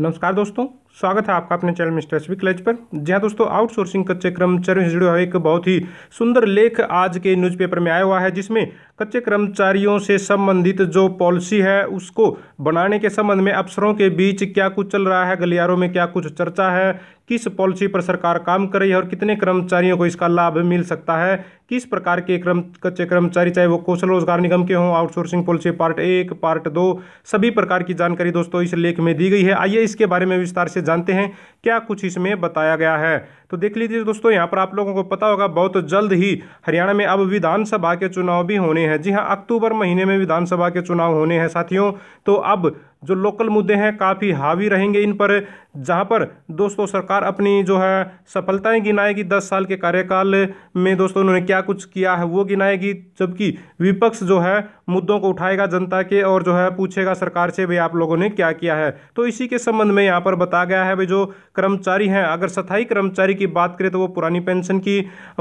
नमस्कार दोस्तों स्वागत है आपका अपने चैनल मिस्टर एस क्लेज पर जहाँ दोस्तों आउटसोर्सिंग कच्चे कर्मचारियों से जुड़े हुए एक बहुत ही सुंदर लेख आज के न्यूज़पेपर में आया हुआ है जिसमें कच्चे कर्मचारियों से संबंधित जो पॉलिसी है उसको बनाने के संबंध में अफसरों के बीच क्या कुछ चल रहा है गलियारों में क्या कुछ चर्चा है किस पॉलिसी पर सरकार काम कर रही है और कितने कर्मचारियों को इसका लाभ मिल सकता है किस प्रकार के क्रम कच्चे कर्मचारी चाहे वो कौशल रोजगार निगम के हों आउटसोर्सिंग पॉलिसी पार्ट एक पार्ट दो सभी प्रकार की जानकारी दोस्तों इस लेख में दी गई है आइए इसके बारे में विस्तार से जानते हैं क्या कुछ इसमें बताया गया है तो देख लीजिए दोस्तों यहाँ पर आप लोगों को पता होगा बहुत जल्द ही हरियाणा में अब विधानसभा के चुनाव भी होने हैं जी हाँ अक्टूबर महीने में विधानसभा के चुनाव होने हैं साथियों तो अब जो लोकल मुद्दे हैं काफ़ी हावी रहेंगे इन पर जहां पर दोस्तों सरकार अपनी जो है सफलताएं गिनाएगी दस साल के कार्यकाल में दोस्तों उन्होंने क्या कुछ किया है वो गिनाएगी जबकि विपक्ष जो है मुद्दों को उठाएगा जनता के और जो है पूछेगा सरकार से भाई आप लोगों ने क्या किया है तो इसी के संबंध में यहाँ पर बताया गया है भाई जो कर्मचारी हैं अगर सथाई कर्मचारी की बात करें तो वो पुरानी पेंशन की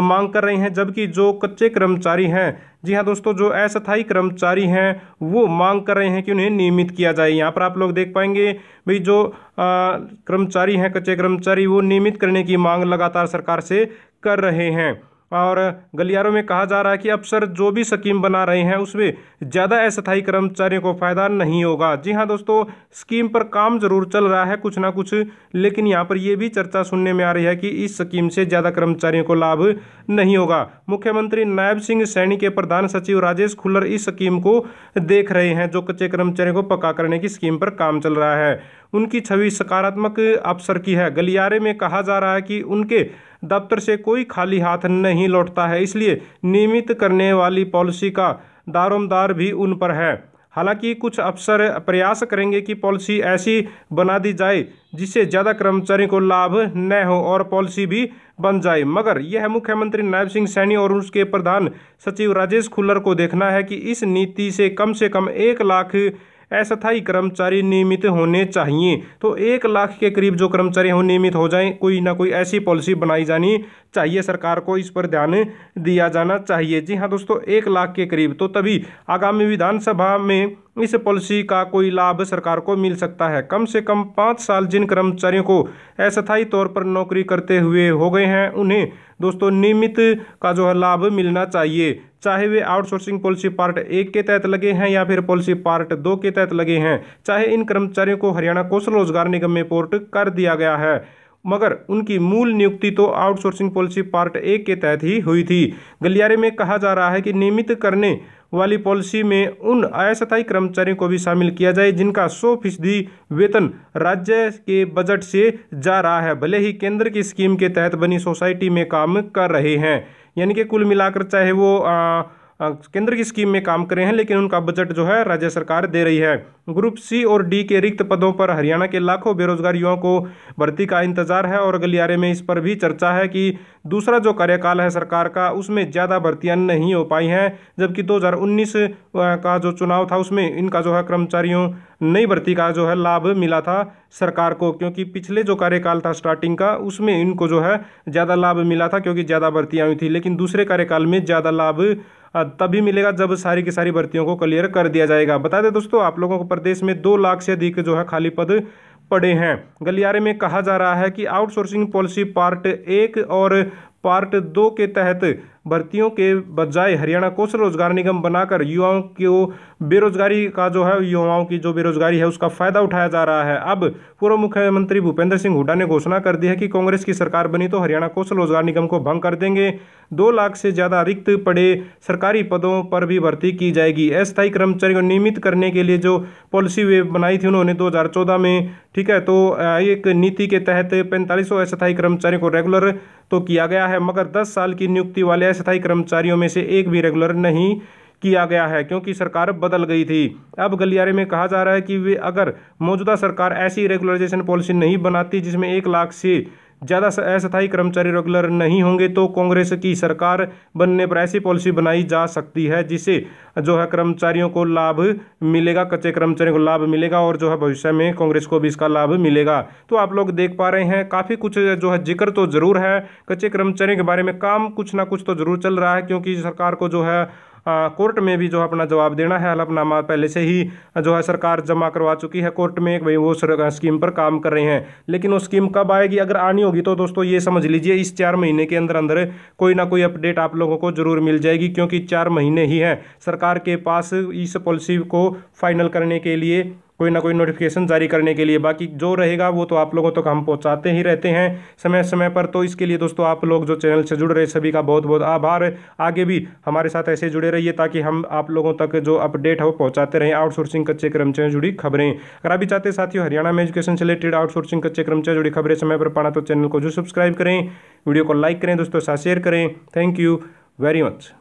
मांग कर रहे हैं जबकि जो कच्चे कर्मचारी हैं जी हाँ दोस्तों जो अस्थायी कर्मचारी हैं वो मांग कर रहे हैं कि उन्हें नियमित किया जाए यहाँ पर आप लोग देख पाएंगे भाई जो कर्मचारी हैं कच्चे कर्मचारी वो नियमित करने की मांग लगातार सरकार से कर रहे हैं और गलियारों में कहा जा रहा है कि अफसर जो भी स्कीम बना रहे हैं उसमें ज़्यादा अस्थायी कर्मचारियों को फ़ायदा नहीं होगा जी हाँ दोस्तों स्कीम पर काम जरूर चल रहा है कुछ ना कुछ लेकिन यहाँ पर यह भी चर्चा सुनने में आ रही है कि इस स्कीम से ज़्यादा कर्मचारियों को लाभ नहीं होगा मुख्यमंत्री नायब सिंह सैनी के प्रधान सचिव राजेश खुल्लर इस स्कीम को देख रहे हैं जो कच्चे कर्मचारियों को पक्का करने की स्कीम पर काम चल रहा है उनकी छवि सकारात्मक अवसर की है गलियारे में कहा जा रहा है कि उनके दफ्तर से कोई खाली हाथ नहीं लौटता है इसलिए नियमित करने वाली पॉलिसी का दारोमदार भी उन पर है हालांकि कुछ अफसर प्रयास करेंगे कि पॉलिसी ऐसी बना दी जाए जिससे ज़्यादा कर्मचारियों को लाभ न हो और पॉलिसी भी बन जाए मगर यह मुख्यमंत्री नायब सिंह सैनी और उसके प्रधान सचिव राजेश खुल्लर को देखना है कि इस नीति से कम से कम एक लाख अस्थायी कर्मचारी नियमित होने चाहिए तो एक लाख के करीब जो कर्मचारी हों नियमित हो जाएं कोई ना कोई ऐसी पॉलिसी बनाई जानी चाहिए सरकार को इस पर ध्यान दिया जाना चाहिए जी हाँ दोस्तों एक लाख के करीब तो तभी आगामी विधानसभा में इस पॉलिसी का कोई लाभ सरकार को मिल सकता है कम से कम पाँच साल जिन कर्मचारियों को अस्थायी तौर पर नौकरी करते हुए हो गए हैं उन्हें दोस्तों नियमित का जो है लाभ मिलना चाहिए चाहे वे आउटसोर्सिंग पॉलिसी पार्ट एक के तहत लगे हैं या फिर पॉलिसी पार्ट दो के तहत लगे हैं चाहे इन कर्मचारियों को हरियाणा कौशल रोजगार निगम में पोर्ट कर दिया गया है मगर उनकी मूल नियुक्ति तो आउटसोर्सिंग पॉलिसी पार्ट एक के तहत ही हुई थी गलियारे में कहा जा रहा है कि नियमित करने वाली पॉलिसी में उन अस्थायी कर्मचारियों को भी शामिल किया जाए जिनका सौ फीसदी वेतन राज्य के बजट से जा रहा है भले ही केंद्र की स्कीम के तहत बनी सोसाइटी में काम कर रहे हैं यानी कि कुल मिलाकर चाहे वो आ, केंद्र की स्कीम में काम करे हैं लेकिन उनका बजट जो है राज्य सरकार दे रही है ग्रुप सी और डी के रिक्त पदों पर हरियाणा के लाखों बेरोजगार युवाओं को भर्ती का इंतजार है और गलियारे में इस पर भी चर्चा है कि दूसरा जो कार्यकाल है सरकार का उसमें ज़्यादा भर्तियाँ नहीं हो पाई हैं जबकि 2019 का जो चुनाव था उसमें इनका जो है कर्मचारियों नई भर्ती का जो है लाभ मिला था सरकार को क्योंकि पिछले जो कार्यकाल था स्टार्टिंग का उसमें इनको जो है ज़्यादा लाभ मिला था क्योंकि ज़्यादा भर्तियाँ हुई थी लेकिन दूसरे कार्यकाल में ज़्यादा लाभ तभी मिलेगा जब सारी की सारी भर्तियों को क्लियर कर दिया जाएगा बता दें दोस्तों आप लोगों को प्रदेश में दो लाख से अधिक जो है खाली पद पड़े हैं गलियारे में कहा जा रहा है कि आउटसोर्सिंग पॉलिसी पार्ट एक और पार्ट दो के तहत भर्तियों के बजाय हरियाणा कौशल रोजगार निगम बनाकर युवाओं को बेरोजगारी का जो है युवाओं की जो बेरोजगारी है उसका फायदा उठाया जा रहा है अब पूर्व मुख्यमंत्री भूपेंद्र सिंह हुड्डा ने घोषणा कर दी है कि कांग्रेस की सरकार बनी तो हरियाणा कौशल रोजगार निगम को भंग कर देंगे दो लाख से ज़्यादा रिक्त पड़े सरकारी पदों पर भी भर्ती की जाएगी अस्थायी कर्मचारी को नियमित करने के लिए जो पॉलिसी वे बनाई थी उन्होंने 2014 में ठीक है तो एक नीति के तहत पैंतालीस सौ अस्थायी कर्मचारियों को रेगुलर तो किया गया है मगर 10 साल की नियुक्ति वाले अस्थायी स्थायी कर्मचारियों में से एक भी रेगुलर नहीं किया गया है क्योंकि सरकार बदल गई थी अब गलियारे में कहा जा रहा है कि वे अगर मौजूदा सरकार ऐसी रेगुलराइजेशन पॉलिसी नहीं बनाती जिसमें एक लाख से ज़्यादा अस्थायी कर्मचारी रेगुलर नहीं होंगे तो कांग्रेस की सरकार बनने पर ऐसी पॉलिसी बनाई जा सकती है जिससे जो है कर्मचारियों को लाभ मिलेगा कच्चे कर्मचारियों को लाभ मिलेगा और जो है भविष्य में कांग्रेस को भी इसका लाभ मिलेगा तो आप लोग देख पा रहे हैं काफ़ी कुछ जो है जिक्र तो ज़रूर है कच्चे कर्मचारियों के बारे में काम कुछ ना कुछ तो ज़रूर चल रहा है क्योंकि सरकार को जो है कोर्ट में भी जो अपना जवाब देना है हलफनामा पहले से ही जो है सरकार जमा करवा चुकी है कोर्ट में भाई वो स्कीम पर काम कर रहे हैं लेकिन वो स्कीम कब आएगी अगर आनी होगी तो दोस्तों ये समझ लीजिए इस चार महीने के अंदर अंदर कोई ना कोई अपडेट आप लोगों को जरूर मिल जाएगी क्योंकि चार महीने ही हैं सरकार के पास इस पॉलिसी को फाइनल करने के लिए कोई ना कोई नोटिफिकेशन जारी करने के लिए बाकी जो रहेगा वो तो आप लोगों तक तो हम पहुँचाते ही रहते हैं समय समय पर तो इसके लिए दोस्तों आप लोग जो चैनल से जुड़ रहे सभी का बहुत बहुत आभार आगे भी हमारे साथ ऐसे जुड़े रहिए ताकि हम आप लोगों तक जो अपडेट है वो पहुँचाते रहें आउटसोर्सिंग कच्चे कर्मचारियों जुड़ी खबरें अगर आप भी चाहते साथियों हरियाणा में एजुकेशन से रिलेटेड आउटसोर्सिंग कच्चे कर्मचारियों जुड़ी खबरें समय पर पाना तो चैनल को जो सब्सक्राइब करें वीडियो को लाइक करें दोस्तों साथ शेयर करें थैंक यू वेरी मच